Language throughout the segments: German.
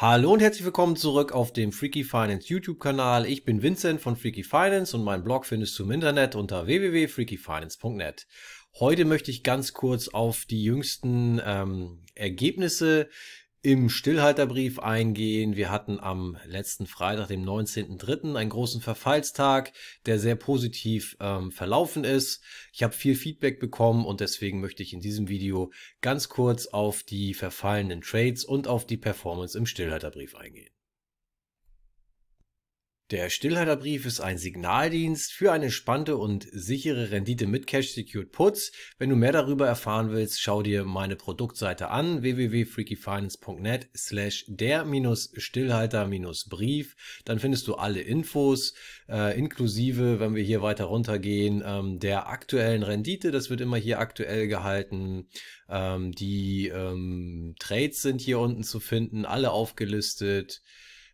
Hallo und herzlich willkommen zurück auf dem Freaky Finance YouTube-Kanal. Ich bin Vincent von Freaky Finance und meinen Blog findest du im Internet unter www.freakyfinance.net. Heute möchte ich ganz kurz auf die jüngsten ähm, Ergebnisse im Stillhalterbrief eingehen. Wir hatten am letzten Freitag, dem 19.03., einen großen Verfallstag, der sehr positiv ähm, verlaufen ist. Ich habe viel Feedback bekommen und deswegen möchte ich in diesem Video ganz kurz auf die verfallenen Trades und auf die Performance im Stillhalterbrief eingehen. Der Stillhalterbrief ist ein Signaldienst für eine entspannte und sichere Rendite mit Cash Secured Puts. Wenn du mehr darüber erfahren willst, schau dir meine Produktseite an www.freakyfinance.net slash der-stillhalter-brief. Dann findest du alle Infos, äh, inklusive, wenn wir hier weiter runtergehen, ähm, der aktuellen Rendite. Das wird immer hier aktuell gehalten. Ähm, die ähm, Trades sind hier unten zu finden, alle aufgelistet.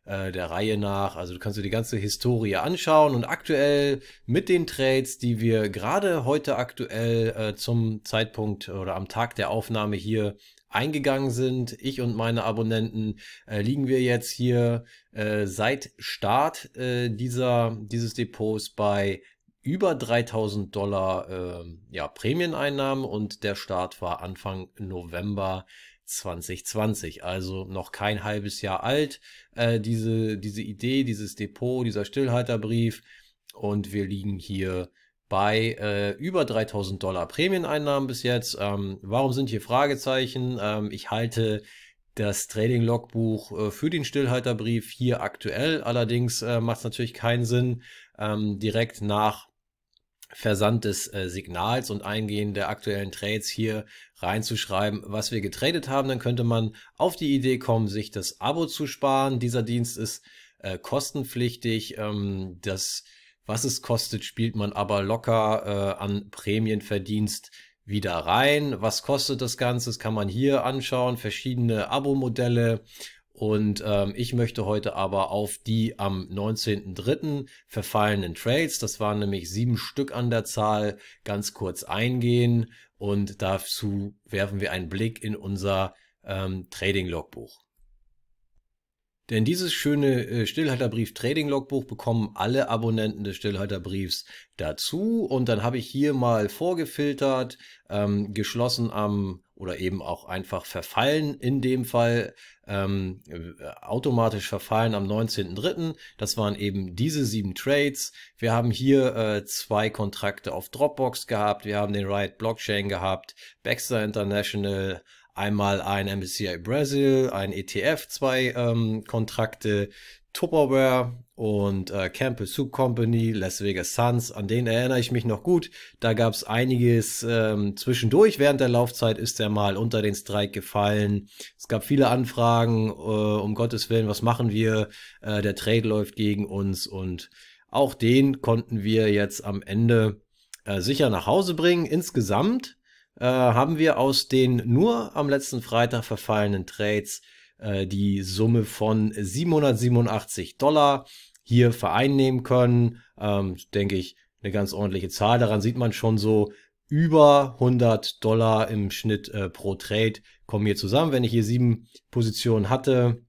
Äh, der Reihe nach. Also du kannst dir die ganze Historie anschauen und aktuell mit den Trades, die wir gerade heute aktuell äh, zum Zeitpunkt oder am Tag der Aufnahme hier eingegangen sind, ich und meine Abonnenten, äh, liegen wir jetzt hier äh, seit Start äh, dieser, dieses Depots bei über 3000 Dollar äh, ja, Prämieneinnahmen und der Start war Anfang November 2020, also noch kein halbes Jahr alt, äh, diese, diese Idee, dieses Depot, dieser Stillhalterbrief. Und wir liegen hier bei äh, über 3000 Dollar Prämieneinnahmen bis jetzt. Ähm, warum sind hier Fragezeichen? Ähm, ich halte das Trading-Logbuch äh, für den Stillhalterbrief hier aktuell. Allerdings äh, macht es natürlich keinen Sinn, ähm, direkt nach Versand des äh, Signals und Eingehen der aktuellen Trades hier reinzuschreiben, was wir getradet haben. Dann könnte man auf die Idee kommen, sich das Abo zu sparen. Dieser Dienst ist äh, kostenpflichtig. Ähm, das, was es kostet, spielt man aber locker äh, an Prämienverdienst wieder rein. Was kostet das Ganze? Das kann man hier anschauen. Verschiedene Abo-Modelle und ähm, ich möchte heute aber auf die am 19.03. verfallenen Trades, das waren nämlich sieben Stück an der Zahl, ganz kurz eingehen. Und dazu werfen wir einen Blick in unser ähm, Trading-Logbuch. Denn dieses schöne äh, Stillhalterbrief Trading Logbuch bekommen alle Abonnenten des Stillhalterbriefs dazu. Und dann habe ich hier mal vorgefiltert, ähm, geschlossen am oder eben auch einfach verfallen, in dem Fall ähm, äh, automatisch verfallen am 19.03. Das waren eben diese sieben Trades. Wir haben hier äh, zwei Kontrakte auf Dropbox gehabt, wir haben den Riot Blockchain gehabt, Baxter International, einmal ein MSCI Brazil, ein ETF, zwei ähm, Kontrakte, Tupperware und äh, Campbell Soup Company, Las Vegas Suns, an denen erinnere ich mich noch gut. Da gab es einiges ähm, zwischendurch. Während der Laufzeit ist er mal unter den Strike gefallen. Es gab viele Anfragen, äh, um Gottes Willen, was machen wir? Äh, der Trade läuft gegen uns und auch den konnten wir jetzt am Ende äh, sicher nach Hause bringen. Insgesamt äh, haben wir aus den nur am letzten Freitag verfallenen Trades äh, die Summe von 787 Dollar hier vereinnehmen können. Ähm, denke ich, eine ganz ordentliche Zahl. Daran sieht man schon so, über 100 Dollar im Schnitt äh, pro Trade kommen hier zusammen. Wenn ich hier sieben Positionen hatte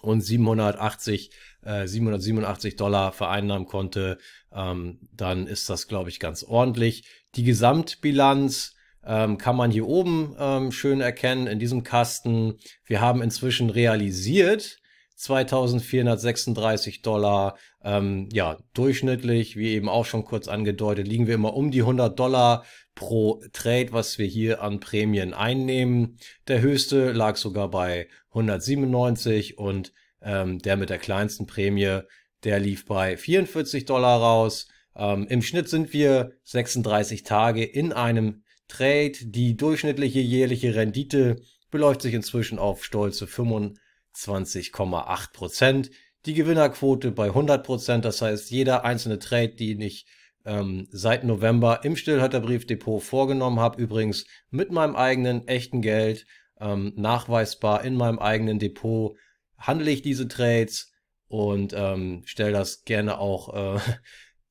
und 780, äh, 787 Dollar vereinnahmen konnte, ähm, dann ist das, glaube ich, ganz ordentlich. Die Gesamtbilanz ähm, kann man hier oben ähm, schön erkennen in diesem Kasten. Wir haben inzwischen realisiert 2436 Dollar. Ähm, ja, durchschnittlich, wie eben auch schon kurz angedeutet, liegen wir immer um die 100 Dollar pro Trade, was wir hier an Prämien einnehmen. Der höchste lag sogar bei 197 und ähm, der mit der kleinsten Prämie, der lief bei 44 Dollar raus. Ähm, Im Schnitt sind wir 36 Tage in einem trägt. Die durchschnittliche jährliche Rendite beläuft sich inzwischen auf stolze 25,8 Prozent. Die Gewinnerquote bei 100 Prozent, das heißt, jeder einzelne Trade, den ich ähm, seit November im Stillhalterbriefdepot vorgenommen habe, übrigens mit meinem eigenen echten Geld, ähm, nachweisbar in meinem eigenen Depot, handle ich diese Trades und ähm, stelle das gerne auch äh,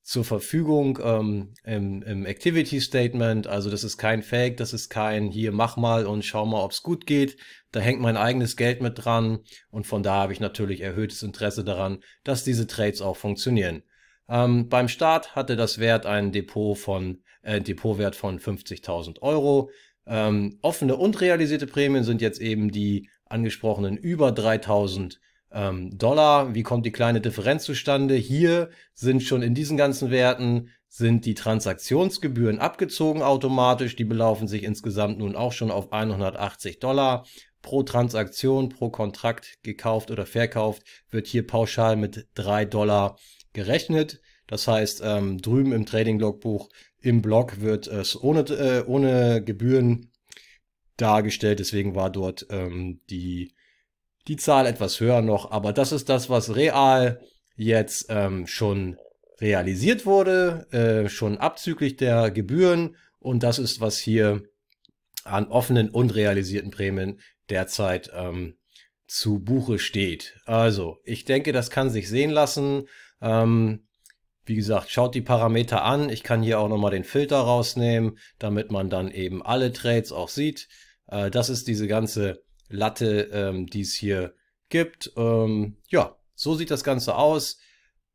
zur Verfügung ähm, im, im Activity Statement. Also das ist kein Fake, das ist kein hier mach mal und schau mal, ob's gut geht. Da hängt mein eigenes Geld mit dran und von da habe ich natürlich erhöhtes Interesse daran, dass diese Trades auch funktionieren. Ähm, beim Start hatte das Wert einen Depot von, äh, Depotwert von 50.000 Euro. Ähm, offene und realisierte Prämien sind jetzt eben die angesprochenen über 3000 ähm, Dollar, wie kommt die kleine Differenz zustande. Hier sind schon in diesen ganzen Werten sind die Transaktionsgebühren abgezogen automatisch. Die belaufen sich insgesamt nun auch schon auf 180 Dollar. Pro Transaktion, pro Kontrakt gekauft oder verkauft wird hier pauschal mit drei Dollar gerechnet. Das heißt, ähm, drüben im Trading-Logbuch im Blog wird es ohne, äh, ohne Gebühren dargestellt. Deswegen war dort ähm, die die Zahl etwas höher noch, aber das ist das, was real jetzt ähm, schon realisiert wurde, äh, schon abzüglich der Gebühren und das ist, was hier an offenen und realisierten Prämien derzeit ähm, zu Buche steht. Also, ich denke, das kann sich sehen lassen. Ähm, wie gesagt, schaut die Parameter an. Ich kann hier auch nochmal den Filter rausnehmen, damit man dann eben alle Trades auch sieht. Äh, das ist diese ganze Latte, ähm, die es hier gibt. Ähm, ja, so sieht das Ganze aus.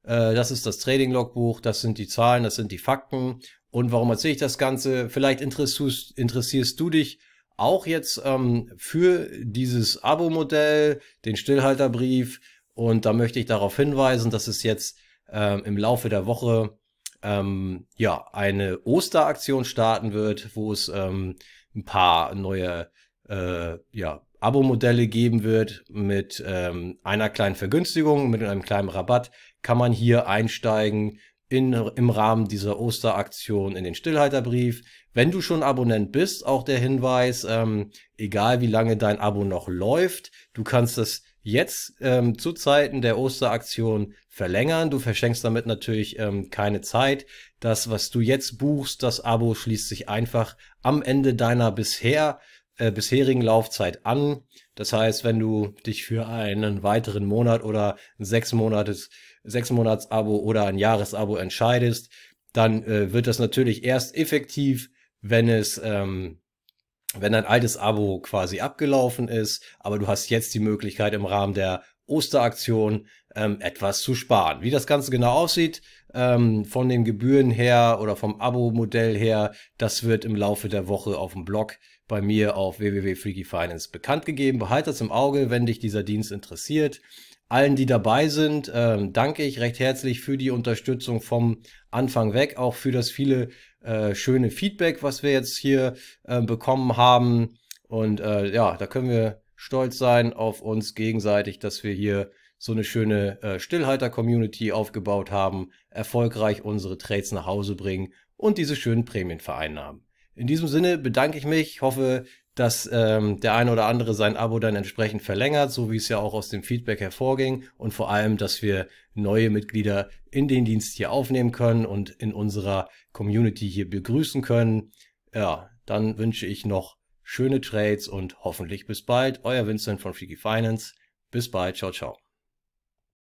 Äh, das ist das Trading-Logbuch, das sind die Zahlen, das sind die Fakten. Und warum erzähle ich das Ganze? Vielleicht interessierst, interessierst du dich auch jetzt ähm, für dieses Abo-Modell, den Stillhalterbrief. Und da möchte ich darauf hinweisen, dass es jetzt ähm, im Laufe der Woche ähm, ja eine Osteraktion starten wird, wo es ähm, ein paar neue äh, ja, Abo-Modelle geben wird mit ähm, einer kleinen Vergünstigung, mit einem kleinen Rabatt, kann man hier einsteigen in, im Rahmen dieser Osteraktion in den Stillhalterbrief. Wenn du schon Abonnent bist, auch der Hinweis, ähm, egal wie lange dein Abo noch läuft, du kannst das jetzt ähm, zu Zeiten der Osteraktion verlängern. Du verschenkst damit natürlich ähm, keine Zeit. Das, was du jetzt buchst, das Abo schließt sich einfach am Ende deiner bisher äh, bisherigen Laufzeit an. Das heißt, wenn du dich für einen weiteren Monat oder sechs Monates, sechs Monats Abo oder ein Jahresabo entscheidest, dann äh, wird das natürlich erst effektiv, wenn es ähm, wenn dein altes Abo quasi abgelaufen ist, aber du hast jetzt die Möglichkeit im Rahmen der Osteraktion ähm, etwas zu sparen. Wie das Ganze genau aussieht, ähm, von den Gebühren her oder vom Abo-Modell her, das wird im Laufe der Woche auf dem Blog bei mir auf www.freakyfinance bekannt gegeben. Behalte das im Auge, wenn dich dieser Dienst interessiert. Allen, die dabei sind, ähm, danke ich recht herzlich für die Unterstützung vom Anfang weg, auch für das viele äh, schöne Feedback, was wir jetzt hier äh, bekommen haben. Und äh, ja, da können wir stolz sein auf uns gegenseitig, dass wir hier so eine schöne äh, Stillhalter-Community aufgebaut haben, erfolgreich unsere Trades nach Hause bringen und diese schönen Prämien vereinnahmen. In diesem Sinne bedanke ich mich, hoffe, dass ähm, der eine oder andere sein Abo dann entsprechend verlängert, so wie es ja auch aus dem Feedback hervorging und vor allem, dass wir neue Mitglieder in den Dienst hier aufnehmen können und in unserer Community hier begrüßen können. Ja, dann wünsche ich noch schöne Trades und hoffentlich bis bald. Euer Vincent von Freaky Finance. Bis bald. Ciao, ciao.